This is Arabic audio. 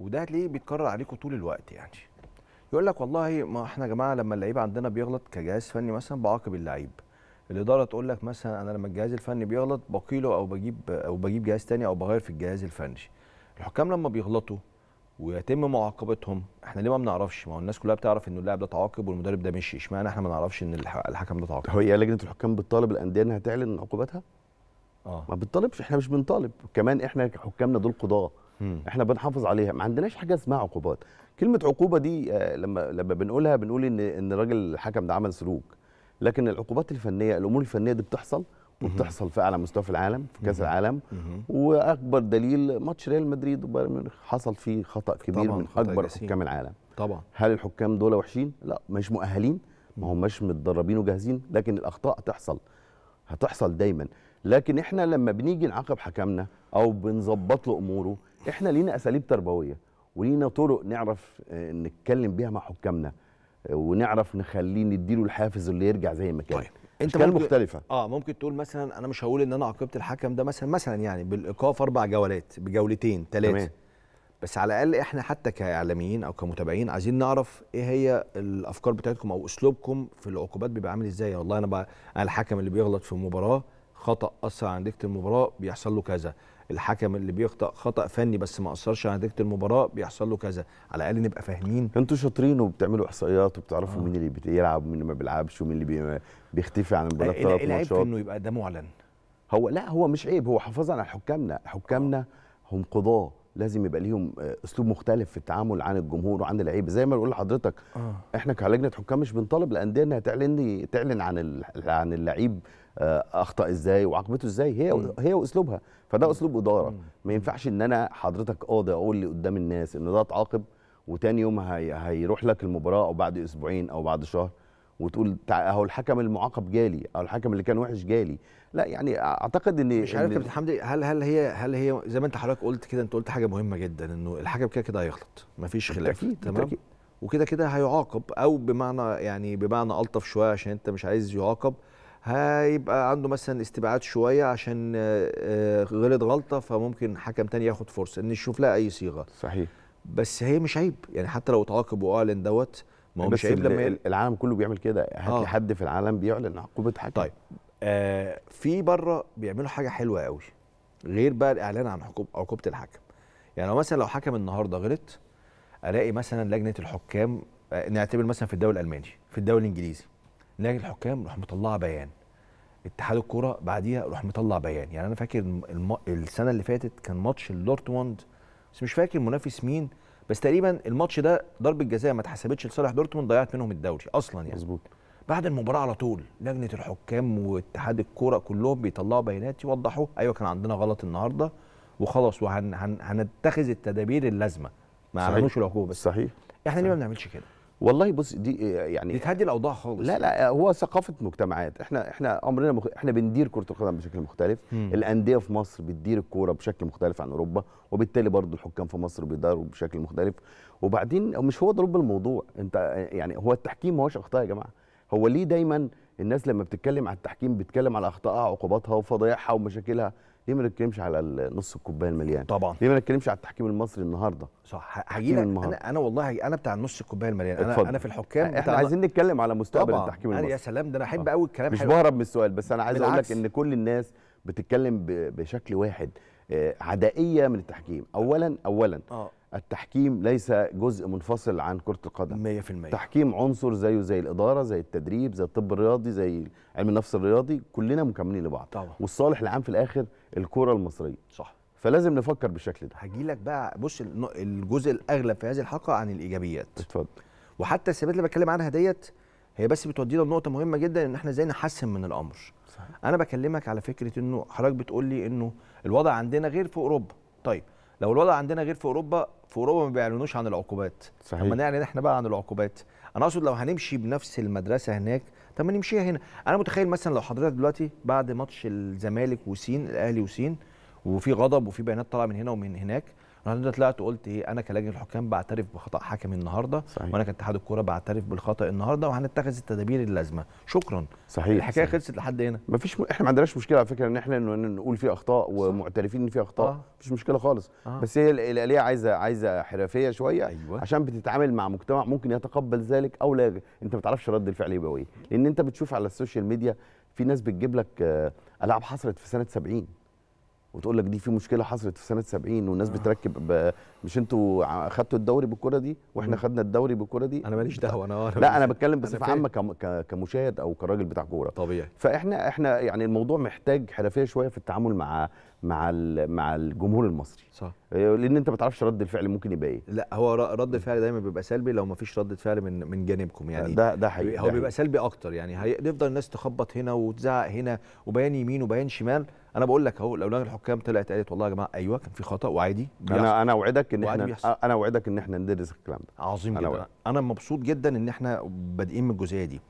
وده ليه بيتكرر عليكم طول الوقت يعني يقول لك والله ما احنا يا جماعه لما اللعيب عندنا بيغلط كجهاز فني مثلا بعاقب اللعيب الاداره تقول لك مثلا انا لما الجهاز الفني بيغلط بقيله او بجيب او بجيب جهاز تاني او بغير في الجهاز الفني الحكام لما بيغلطوا ويتم معاقبتهم احنا ليه ما بنعرفش ما هو الناس كلها بتعرف ان اللاعب ده تعاقب والمدرب ده مشي اشمعنى احنا ما نعرفش ان الحكم ده تعاقب هو إيه لجنه الحكام بتطالب الانديه انها تعلن عقوبتها اه ما بتطالبش احنا مش بنطالب كمان احنا حكامنا دول قضاه مم. احنا بنحافظ عليها ما عندناش حاجه اسمها عقوبات كلمه عقوبه دي آه، لما لما بنقولها بنقول ان ان الراجل الحكم ده عمل سلوك لكن العقوبات الفنيه الامور الفنيه دي بتحصل وبتحصل في اعلى مستوى في العالم في كاس العالم واكبر دليل ماتش ريال مدريد وبايرن ميونخ حصل فيه خطا كبير من اكبر جسيم. حكام العالم طبعا هل الحكام دول وحشين لا مش مؤهلين ما هماش متدربين وجاهزين لكن الاخطاء هتحصل هتحصل دايما لكن احنا لما بنيجي نعاقب حكمنا او بنظبط له اموره احنا لينا اساليب تربويه ولينا طرق نعرف آه، نتكلم بيها مع حكامنا آه، ونعرف نخليه نديله الحافز اللي يرجع زي ما كان طيب. انت ممكن مختلفة اه ممكن تقول مثلا انا مش هقول ان انا عاقبت الحكم ده مثلا مثلا يعني بالايقاف اربع جولات بجولتين ثلاثه بس على الاقل احنا حتى كاعلاميين او كمتابعين عايزين نعرف ايه هي الافكار بتاعتكم او اسلوبكم في العقوبات بيبقى عامل ازاي والله انا بقى الحكم اللي بيغلط في المباراه خطا اثر على نتيجه المباراه بيحصل له كذا الحكم اللي بيخطا خطا فني بس ما اثرش على نتيجه المباراه بيحصل له كذا على الاقل نبقى فاهمين انتوا شاطرين وبتعملوا احصائيات وبتعرفوا آه. مين اللي بيلعب ومين اللي ما بيلعبش ومين اللي بيختفي عن المباراه ثلاث ماتشات العيب انه يبقى ده معلن هو لا هو مش عيب هو حفاظا على حكامنا حكامنا آه. هم قضاه لازم يبقى ليهم آه، اسلوب مختلف في التعامل عن الجمهور وعن اللعيبه زي ما بقول لحضرتك آه. احنا كلجنه حكام مش بنطالب الانديه انها تعلن تعلن عن عن اللعيب آه، اخطا ازاي وعاقبته ازاي هي م. هي واسلوبها فده اسلوب اداره ما ينفعش ان انا حضرتك قاضي اقول لي قدام الناس ان ده اتعاقب وتاني يوم هي هيروح لك المباراه او بعد اسبوعين او بعد شهر وتقول اهو الحكم المعاقب جالي او الحكم اللي كان وحش جالي لا يعني اعتقد ان مش عارف كابتن حمدي هل هل هي هل هي زي ما انت حضرتك قلت كده انت قلت حاجه مهمه جدا انه الحكم كده كده هيغلط مفيش خلاف بالتأكيد تمام بالتأكيد. وكده كده هيعاقب او بمعنى يعني بمعنى الطف شويه عشان انت مش عايز يعاقب هيبقى عنده مثلا استبعاد شويه عشان آه، آه، غلط غلطه فممكن حكم تاني ياخد فرصه ان يشوف لها اي صيغه صحيح بس هي مش عيب يعني حتى لو اتعاقب واعلن دوت ما هو بس مش لما العالم كله بيعمل كده هات آه. حد في العالم بيعلن عقوبه حاجه طيب آه في بره بيعملوا حاجه حلوه قوي غير بقى الاعلان عن عقوبه الحكم يعني لو مثلا لو حكم النهارده غلط الاقي مثلا لجنه الحكام آه نعتبر مثلا في الدوري الالماني في الدوري الانجليزي لجنه الحكام راح مطلعه بيان اتحاد الكوره بعديها راح مطلع بيان يعني انا فاكر الم... السنه اللي فاتت كان ماتش الدورتموند بس مش فاكر منافس مين بس تقريبا الماتش ده ضربه جزاء ما اتحسبتش لصالح دورتموند ضيعت منهم الدوري اصلا يعني مظبوط بعد المباراه على طول لجنه الحكام واتحاد الكوره كلهم بيطلعوا بيانات يوضحوا ايوه كان عندنا غلط النهارده وخلاص وهنتخذ وهن... التدابير اللازمه ما اعلنوش العقوبه بس صحيح احنا ليه ما بنعملش كده والله بص دي آه، يعني بتهدي الاوضاع خالص لا لا آه، هو ثقافه مجتمعات احنا احنا امرنا مخ... احنا بندير كره القدم بشكل مختلف مم. الانديه في مصر بتدير الكوره بشكل مختلف عن اوروبا وبالتالي برضه الحكام في مصر بيداروا بشكل مختلف وبعدين مش هو ضرب الموضوع انت آه، يعني هو التحكيم ما هوش اخطاء يا جماعه هو ليه دايما الناس لما بتتكلم على التحكيم بتتكلم على اخطائها وعقوباتها وفضايحها ومشاكلها ليه ما نتكلمش على نص الكوبايه المليان طبعا ليه ما نتكلمش على التحكيم المصري النهارده صح هجيلك انا انا والله انا بتاع نص الكوبايه المليان انا انا في الحكام احنا عايزين نتكلم على مستقبل طبعا. التحكيم المصري يا سلام ده انا احب قوي آه. الكلام مش بهرب من السؤال بس انا عايز اقول لك ان كل الناس بتتكلم بشكل واحد آه، عدائيه من التحكيم اولا اولا آه. التحكيم ليس جزء منفصل عن كره القدم 100% تحكيم عنصر زيه زي الاداره زي التدريب زي الطب الرياضي زي علم النفس الرياضي كلنا مكملين لبعض طبعا. والصالح العام في الاخر الكره المصريه صح فلازم نفكر بالشكل ده هجيلك بقى بص الجزء الاغلب في هذه الحلقه عن الايجابيات اتفضل وحتى السبات اللي بتكلم عنها ديت هي بس بتودينا لنقطه مهمه جدا ان احنا ازاي نحسن من الامر صحيح. انا بكلمك على فكره انه حضرتك بتقول لي انه الوضع عندنا غير في اوروبا طيب لو الوضع عندنا غير في اوروبا في اوروبا ما بيعلنوش عن العقوبات صحيح لما نعلن احنا بقى عن العقوبات انا اقصد لو هنمشي بنفس المدرسه هناك طب ما نمشيها هنا انا متخيل مثلا لو حضرتك دلوقتي بعد ماتش الزمالك وسين الاهلي وسين وفي غضب وفي بيانات طالعه من هنا ومن هناك النهارده طلعت وقلت ايه انا كلجنه الحكام بعترف بخطا حكمي النهارده صحيح. وانا كاتحاد الكوره بعترف بالخطا النهارده وهنتخذ التدابير اللازمه شكرا صحيح الحكايه صحيح. خلصت لحد هنا مفيش م... احنا ما عندناش مشكله على فكره ان احنا نقول في اخطاء ومعترفين ان في اخطاء آه. مفيش مشكله خالص آه. بس هي الاليه عايزه عايزه حرفيه شويه أيوة. عشان بتتعامل مع مجتمع ممكن يتقبل ذلك او لا انت ما بتعرفش رد الفعل يبقى ايه لان انت بتشوف على السوشيال ميديا في ناس بتجيب لك آه، العاب حصلت في سنه 70 وتقول لك دي في مشكله حصلت في سنه 70 والناس آه. بتركب مش انتوا خدتوا الدوري بالكره دي واحنا خدنا الدوري بالكره دي انا ماليش دعوه انا آه، لا انا بتكلم بصفه عامه كمشاهد او كراجل بتاع كوره طبيعي فاحنا احنا يعني الموضوع محتاج حرفيه شويه في التعامل مع مع مع الجمهور المصري صح لان انت ما تعرفش رد الفعل ممكن يبقى ايه لا هو رد الفعل دايما بيبقى سلبي لو ما فيش رده فعل من من جانبكم يعني ده ده حقيقي هو ده بيبقى سلبي اكتر يعني هيفضل الناس تخبط هنا وتزعق هنا وبيان يمين وبيان شمال انا بقول لك اهو لو الحكام طلعت قالت والله يا جماعه ايوه كان في خطا وعادي انا انا اوعدك ان احنا انا اوعدك ان احنا ندرس الكلام ده عظيم أنا جدا وعد. انا مبسوط جدا ان احنا بادئين من الجزئيه دي